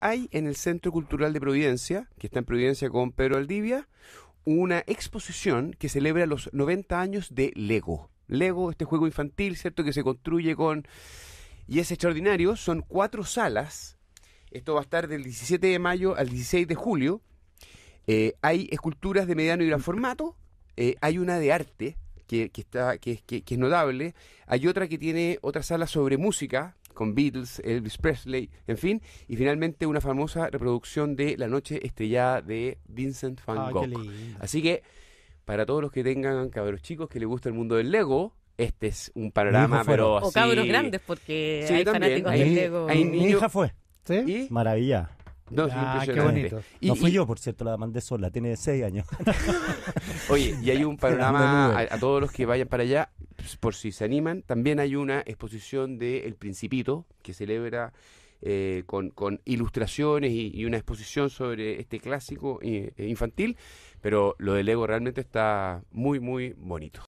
hay en el Centro Cultural de Providencia, que está en Providencia con Pedro Aldivia, una exposición que celebra los 90 años de Lego. Lego, este juego infantil, ¿cierto? Que se construye con... Y es extraordinario, son cuatro salas. Esto va a estar del 17 de mayo al 16 de julio. Eh, hay esculturas de mediano y gran formato. Eh, hay una de arte que, está, que, que es notable. Hay otra que tiene otra sala sobre música, con Beatles, Elvis Presley, en fin, y finalmente una famosa reproducción de La Noche Estrellada de Vincent Van Gogh. Así que, para todos los que tengan cabros chicos que les gusta el mundo del Lego, este es un panorama, pero así... O cabros grandes, porque hay fanáticos del Lego. Mi hija fue, ¿sí? Maravilla. No, ah, qué bonito. no fui yo, por cierto, la mandé sola, tiene seis años. Oye, y hay un panorama a, todos los que vayan para allá por si se animan, también hay una exposición de El Principito que celebra eh, con, ilustraciones y, una exposición sobre este clásico eh, infantil, pero lo del Lego realmente está muy, muy bonito.